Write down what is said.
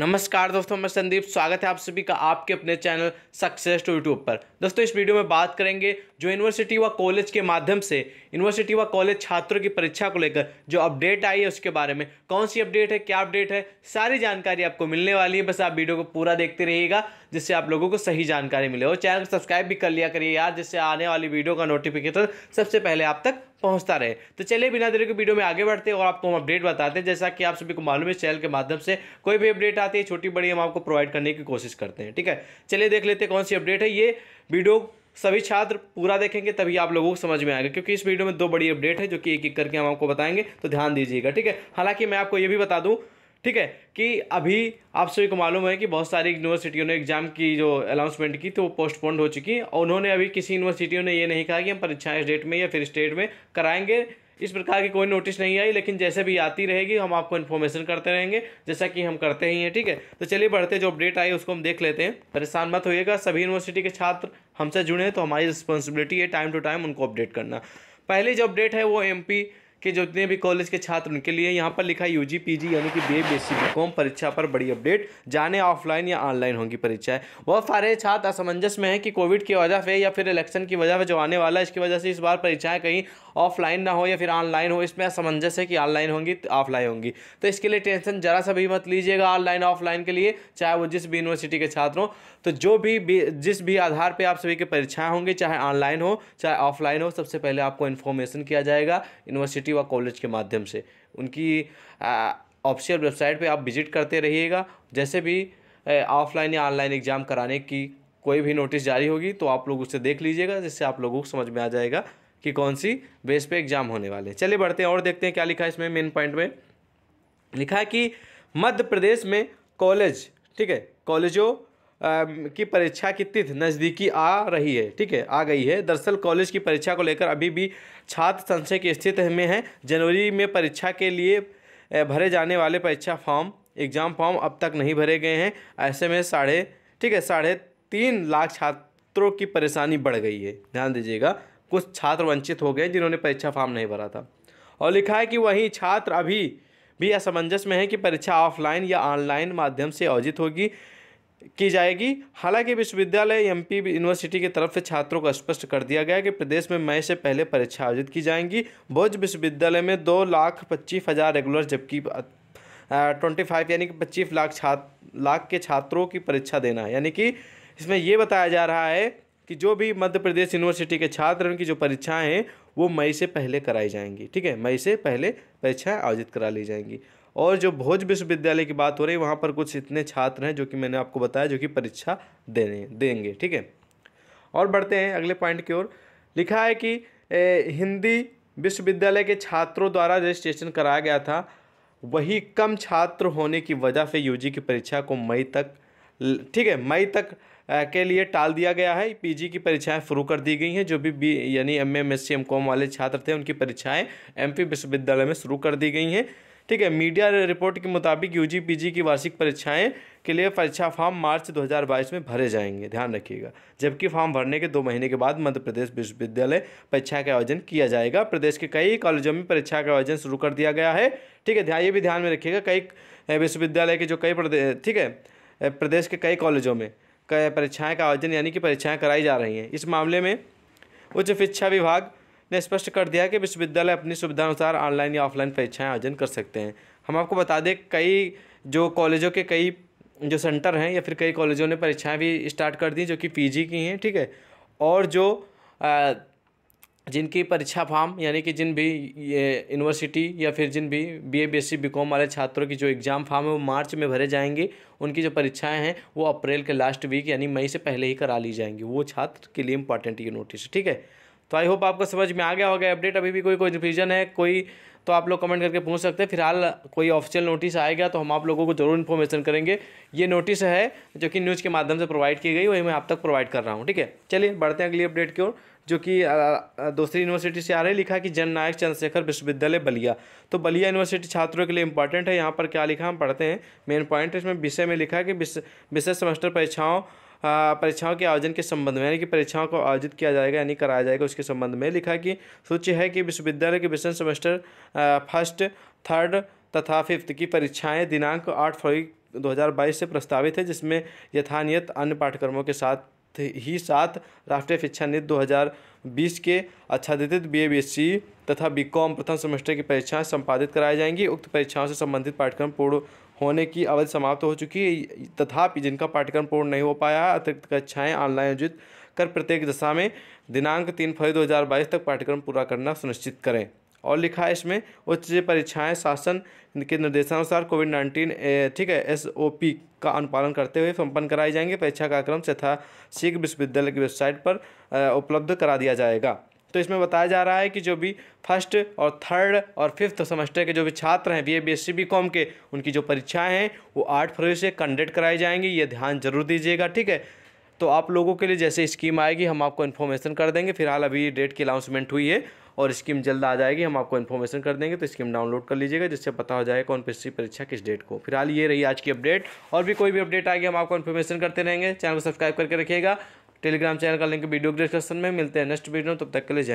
नमस्कार दोस्तों मैं संदीप स्वागत है आप सभी का आपके अपने चैनल सक्सेस टू यूट्यूब पर दोस्तों इस वीडियो में बात करेंगे जो यूनिवर्सिटी व कॉलेज के माध्यम से यूनिवर्सिटी व कॉलेज छात्रों की परीक्षा को लेकर जो अपडेट आई है उसके बारे में कौन सी अपडेट है क्या अपडेट है सारी जानकारी आपको मिलने वाली है बस आप वीडियो को पूरा देखते रहिएगा जिससे आप लोगों को सही जानकारी मिले और चैनल को सब्सक्राइब भी कर लिया करिए यार जिससे आने वाली वीडियो का नोटिफिकेशन सबसे पहले आप तक पहुंचता रहे तो चलिए बिना देरी के वीडियो में आगे बढ़ते हैं और आपको हम अपडेट बताते हैं जैसा कि आप सभी को मालूम है चैनल के माध्यम से कोई भी अपडेट आती है छोटी बड़ी हम आपको प्रोवाइड करने की कोशिश करते हैं ठीक है चलिए देख लेते हैं कौन सी अपडेट है ये वीडियो सभी छात्र पूरा देखेंगे तभी आप लोगों को समझ में आएगा क्योंकि इस वीडियो में दो बड़ी अपडेट है जो कि एक एक करके हम आपको बताएंगे तो ध्यान दीजिएगा ठीक है हालांकि मैं आपको ये भी बता दूँ ठीक है कि अभी आप सभी को मालूम है कि बहुत सारी यूनिवर्सिटियों ने एग्जाम की जो अनाउंसमेंट की थी तो वो पोस्टपोन हो चुकी है और उन्होंने अभी किसी यूनिवर्सिटियों ने ये नहीं कहा कि हम परीक्षाएं डेट में या फिर स्टेट में कराएंगे इस प्रकार की कोई नोटिस नहीं आई लेकिन जैसे भी आती रहेगी हम आपको इन्फॉर्मेशन करते रहेंगे जैसा कि हम करते ही हैं ठीक है तो चलिए बढ़ते जो अपडेट आई उसको हम देख लेते हैं परेशान मत होइएगा सभी यूनिवर्सिटी के छात्र हमसे जुड़े हैं तो हमारी रिस्पॉन्सिबिलिटी है टाइम टू टाइम उनको अपडेट करना पहली जो अपडेट है वो एम के जितने भी कॉलेज के छात्र उनके लिए यहाँ पर लिखा यू जी यानी कि बी ए बी एस परीक्षा पर बड़ी अपडेट जाने ऑफलाइन या ऑनलाइन होंगी परीक्षाएं बहुत सारे छात्र असमंजस में हैं कि कोविड की वजह से या फिर इलेक्शन की वजह से जो आने वाला है इसकी वजह से इस बार परीक्षाएं कहीं ऑफलाइन ना हो या फिर ऑनलाइन हो इसमें असमंजस है कि ऑनलाइन होंगी तो ऑफलाइन होंगी तो इसके लिए टेंशन ज़रा सा भी मत लीजिएगा ऑनलाइन ऑफलाइन के लिए चाहे वो जिस भी यूनिवर्सिटी के छात्र हों तो जो भी जिस भी आधार पर आप सभी की परीक्षाएँ होंगी चाहे ऑनलाइन हो चाहे ऑफलाइन हो सबसे पहले आपको इन्फॉर्मेशन किया जाएगा यूनिवर्सिटी यूनिवर्सिटी व कॉलेज के माध्यम से उनकी ऑफिशियल वेबसाइट पे आप विजिट करते रहिएगा जैसे भी ऑफलाइन या ऑनलाइन एग्ज़ाम कराने की कोई भी नोटिस जारी होगी तो आप लोग उसे देख लीजिएगा जिससे आप लोगों को समझ में आ जाएगा कि कौन सी बेस पे एग्ज़ाम होने वाले चलिए बढ़ते हैं और देखते हैं क्या लिखा है इसमें मेन पॉइंट में लिखा है कि मध्य प्रदेश में कॉलेज ठीक है कॉलेजों की परीक्षा की तिथि नज़दीकी आ रही है ठीक है आ गई है दरअसल कॉलेज की परीक्षा को लेकर अभी भी छात्र संशय की स्थिति में है जनवरी में परीक्षा के लिए भरे जाने वाले परीक्षा फॉर्म एग्ज़ाम फॉर्म अब तक नहीं भरे गए हैं ऐसे में साढ़े ठीक है साढ़े तीन लाख छात्रों की परेशानी बढ़ गई है ध्यान दीजिएगा कुछ छात्र वंचित हो गए जिन्होंने परीक्षा फॉर्म नहीं भरा था और लिखा है कि वहीं छात्र अभी भी असमंजस में है कि परीक्षा ऑफलाइन या ऑनलाइन माध्यम से आयोजित होगी की जाएगी हालांकि विश्वविद्यालय एमपी यूनिवर्सिटी की तरफ से छात्रों को स्पष्ट कर दिया गया कि प्रदेश में मई से पहले परीक्षा आयोजित की जाएंगी बोझ विश्वविद्यालय में दो लाख पच्चीस हज़ार रेगुलर जबकि ट्वेंटी फाइव यानी कि पच्चीस लाख छात्र लाख के छात्रों की परीक्षा देना है यानी कि इसमें यह बताया जा रहा है कि जो भी मध्य प्रदेश यूनिवर्सिटी के छात्र उनकी जो परीक्षाएँ हैं वो मई से पहले कराई जाएंगी ठीक है मई से पहले परीक्षाएँ आयोजित करा ली जाएंगी और जो भोज विश्वविद्यालय की बात हो रही है वहाँ पर कुछ इतने छात्र हैं जो कि मैंने आपको बताया जो कि परीक्षा देने देंगे ठीक है और बढ़ते हैं अगले पॉइंट की ओर लिखा है कि ए, हिंदी विश्वविद्यालय के छात्रों द्वारा रजिस्ट्रेशन कराया गया था वही कम छात्र होने की वजह से यूजी की परीक्षा को मई तक ठीक है मई तक के लिए टाल दिया गया है पीजी की परीक्षाएं शुरू कर दी गई हैं जो भी बी यानी M M S C M com वाले छात्र थे उनकी परीक्षाएं एमपी विश्वविद्यालय में शुरू कर दी गई हैं ठीक है मीडिया रिपोर्ट के मुताबिक यू जी की वार्षिक परीक्षाएं के लिए परीक्षा फॉर्म मार्च 2022 में भरे जाएंगे ध्यान रखिएगा जबकि फॉर्म भरने के दो महीने के बाद मध्य प्रदेश विश्वविद्यालय परीक्षा का आयोजन किया जाएगा प्रदेश के कई कॉलेजों में परीक्षा का आयोजन शुरू कर दिया गया है ठीक है ध्यान ये भी ध्यान में रखिएगा कई विश्वविद्यालय के जो कई प्रदेश ठीक है प्रदेश के कई कॉलेजों में परीक्षाएँ का आयोजन यानी कि परीक्षाएँ कराई जा रही हैं इस मामले में उच्च शिक्षा विभाग ने स्पष्ट कर दिया कि विश्वविद्यालय अपनी सुविधानुसार ऑनलाइन या ऑफलाइन परीक्षाएं आयोजन कर सकते हैं हम आपको बता दें कई जो कॉलेजों के कई जो सेंटर हैं या फिर कई कॉलेजों ने परीक्षाएं भी स्टार्ट कर दी जो कि पीजी की हैं ठीक है और जो जिनकी परीक्षा फॉर्म यानी कि जिन भी यूनिवर्सिटी या फिर जिन भी B A B S C B com वाले छात्रों की जो एग्ज़ाम फॉर्म है वो मार्च में भरे जाएंगे उनकी जो परीक्षाएं हैं वो अप्रैल के लास्ट वीक यानी मई से पहले ही करा ली जाएंगी वो छात्र के लिए इंपॉर्टेंट ये नोटिस ठीक है तो आई होप आपको समझ में आ गया होगा अपडेट अभी भी कोई कन्फ्यूजन है कोई तो आप लोग कमेंट करके पूछ सकते हैं फिलहाल कोई ऑफिशियल नोटिस आएगा तो हम आप लोगों को जरूर इन्फॉर्मेशन करेंगे ये नोटिस है जो कि न्यूज़ के माध्यम से प्रोवाइड की गई वही मैं आप तक प्रोवाइड कर रहा हूँ ठीक है चलिए बढ़ते हैं अगली अपडेट की ओर जो कि दूसरी यूनिवर्सिटी से आ रही लिखा कि जन नायक चंद्रशेखर विश्वविद्यालय बलिया तो बलिया यूनिवर्सिटी छात्रों के लिए इंपॉर्टेंट है यहाँ पर क्या लिखा हम पढ़ते हैं मेन पॉइंट इसमें विषय में लिखा कि विशेष सेमेस्टर परीक्षाओं हाँ, परीक्षाओं के आयोजन के संबंध में यानी कि परीक्षाओं को आयोजित किया जाएगा यानी कराया जाएगा उसके संबंध में लिखा कि सूची है कि विश्वविद्यालय के विषय सेमेस्टर फर्स्ट थर्ड तथा फिफ्थ की परीक्षाएं दिनांक आठ फरवरी 2022 से प्रस्तावित है जिसमें यथानियत अन्य पाठ्यक्रमों के साथ ही साथ राष्ट्रीय शिक्षा नीति 2020 के आच्छादित बी सी तथा बीकॉम प्रथम सेमेस्टर की परीक्षाएं संपादित कराई जाएंगी उक्त परीक्षाओं से संबंधित पाठ्यक्रम पूर्ण होने की अवधि समाप्त हो चुकी है तथापि जिनका पाठ्यक्रम पूर्ण नहीं हो पाया है अतिरिक्त कक्षाएँ ऑनलाइन आयोजित कर प्रत्येक दशा में दिनांक तीन फरवरी बाईस तक पाठ्यक्रम पूरा करना सुनिश्चित करें और लिखा है इसमें उच्च परीक्षाएं शासन के निर्देशानुसार कोविड नाइन्टीन ठीक है एस ओ पी का अनुपालन करते हुए संपन्न कराए जाएंगे परीक्षा कार्यक्रम तथा सिख विश्वविद्यालय की वेबसाइट पर उपलब्ध करा दिया जाएगा तो इसमें बताया जा रहा है कि जो भी फर्स्ट और थर्ड और फिफ्थ सेमेस्टर के जो भी छात्र हैं B A B S C B com के उनकी जो परीक्षाएँ हैं वो आठ फरवरी से कंडक्ट कराई जाएंगी ये ध्यान जरूर दीजिएगा ठीक है तो आप लोगों के लिए जैसे स्कीम आएगी हम आपको इन्फॉर्मेशन कर देंगे फिलहाल अभी डेट की अनाउंसमेंट हुई है और स्कीम जल्द आ जाएगी हम आपको इन्फॉर्मेशन कर देंगे तो स्कीम डाउनलोड कर लीजिएगा जिससे पता हो जाएगा कौन पिछली परीक्षा किस डेट को फिलहाल ये रही आज की अपडेट और भी कोई भी अपडेट आएगी हम आपको इन्फॉर्मेशन करते रहेंगे चैनल को सब्सक्राइब करके रखिएगा टेलीग्राम चैनल का लिंक वीडियो डिस्क्रिप्शन में मिलते हैं नेक्स्ट वीडियो तब तक के लिए